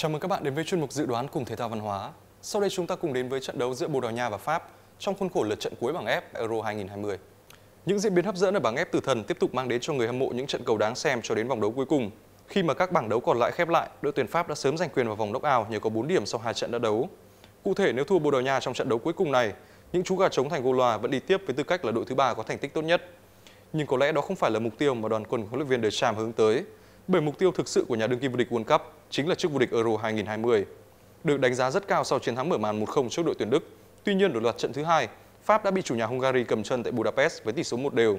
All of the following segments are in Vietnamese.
Chào mừng các bạn đến với chuyên mục dự đoán cùng thể thao văn hóa. Sau đây chúng ta cùng đến với trận đấu giữa Bồ Đào Nha và Pháp trong khuôn khổ lượt trận cuối bảng F Euro 2020. Những diễn biến hấp dẫn ở bảng F tử thần tiếp tục mang đến cho người hâm mộ những trận cầu đáng xem cho đến vòng đấu cuối cùng. Khi mà các bảng đấu còn lại khép lại, đội tuyển Pháp đã sớm giành quyền vào vòng knock out nhờ có 4 điểm sau hai trận đã đấu. Cụ thể nếu thua Bồ Đào Nha trong trận đấu cuối cùng này, những chú gà trống thành Gô Loa vẫn đi tiếp với tư cách là đội thứ ba có thành tích tốt nhất. Nhưng có lẽ đó không phải là mục tiêu mà đoàn quân huấn luyện viên De Champ hướng tới bởi mục tiêu thực sự của nhà đương kim vô địch World Cup chính là chức vô địch Euro 2020. Được đánh giá rất cao sau chiến thắng mở màn 1-0 trước đội tuyển Đức. Tuy nhiên, ở loạt trận thứ hai, Pháp đã bị chủ nhà Hungary cầm chân tại Budapest với tỷ số 1 đều.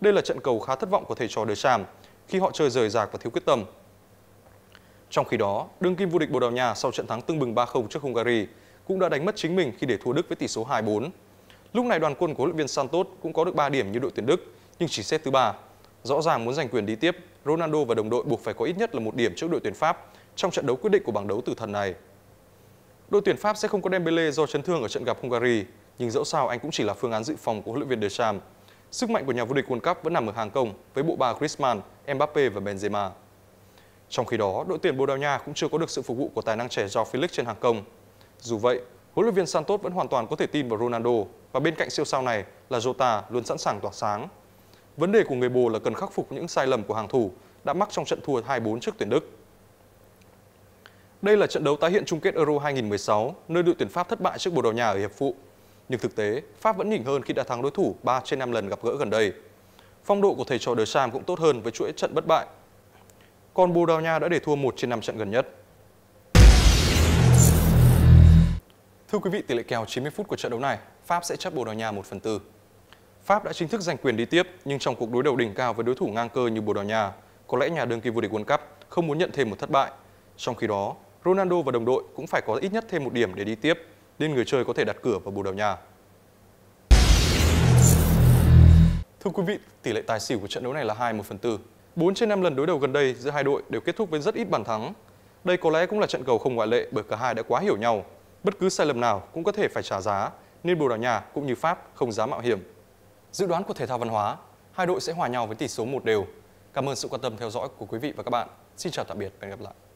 Đây là trận cầu khá thất vọng của thầy trò Deschamps khi họ chơi rời rạc và thiếu quyết tâm. Trong khi đó, đương kim vô địch Bồ Đào Nha sau trận thắng tương bừng 3-0 trước Hungary cũng đã đánh mất chính mình khi để thua Đức với tỷ số 2-4. Lúc này đoàn quân của huấn luyện viên Santos cũng có được 3 điểm như đội tuyển Đức, nhưng chỉ xếp thứ 3. Rõ ràng muốn giành quyền đi tiếp, Ronaldo và đồng đội buộc phải có ít nhất là một điểm trước đội tuyển Pháp trong trận đấu quyết định của bảng đấu tử thần này. Đội tuyển Pháp sẽ không có Dembele do chấn thương ở trận gặp Hungary, nhưng dẫu sao anh cũng chỉ là phương án dự phòng của huấn luyện viên Deschamps. Sức mạnh của nhà vô địch World Cup vẫn nằm ở hàng công với bộ ba Griezmann, Mbappe và Benzema. Trong khi đó, đội tuyển Bồ Đào Nha cũng chưa có được sự phục vụ của tài năng trẻ Joao Felix trên hàng công. Dù vậy, huấn luyện viên Santos vẫn hoàn toàn có thể tin vào Ronaldo và bên cạnh siêu sao này là Jota luôn sẵn sàng tỏa sáng. Vấn đề của người Bồ là cần khắc phục những sai lầm của hàng thủ đã mắc trong trận thua 2-4 trước tuyển Đức. Đây là trận đấu tái hiện chung kết Euro 2016, nơi đội tuyển Pháp thất bại trước Bồ Đào Nha ở hiệp phụ. Nhưng thực tế, Pháp vẫn nhỉnh hơn khi đã thắng đối thủ 3 trên 5 lần gặp gỡ gần đây. Phong độ của thầy trò De Sam cũng tốt hơn với chuỗi trận bất bại. Còn Bồ Đào Nha đã để thua 1 trên 5 trận gần nhất. Thưa quý vị, tỷ lệ kèo 90 phút của trận đấu này, Pháp sẽ chấp Bồ Đào Nha 1 phần 4. Pháp đã chính thức giành quyền đi tiếp, nhưng trong cuộc đối đầu đỉnh cao với đối thủ ngang cơ như Bồ Đào Nha, có lẽ nhà đương kim vô địch World Cup không muốn nhận thêm một thất bại. Trong khi đó, Ronaldo và đồng đội cũng phải có ít nhất thêm một điểm để đi tiếp, nên người chơi có thể đặt cửa vào Bồ Đào Nha. Thưa quý vị, tỷ lệ tài xỉu của trận đấu này là 2 1 phần 4. 4 trên 5 lần đối đầu gần đây giữa hai đội đều kết thúc với rất ít bàn thắng. Đây có lẽ cũng là trận cầu không ngoại lệ bởi cả hai đã quá hiểu nhau. Bất cứ sai lầm nào cũng có thể phải trả giá, nên Bồ Đào Nha cũng như Pháp không dám mạo hiểm Dự đoán của thể thao văn hóa, hai đội sẽ hòa nhau với tỷ số một đều. Cảm ơn sự quan tâm theo dõi của quý vị và các bạn. Xin chào tạm biệt và hẹn gặp lại.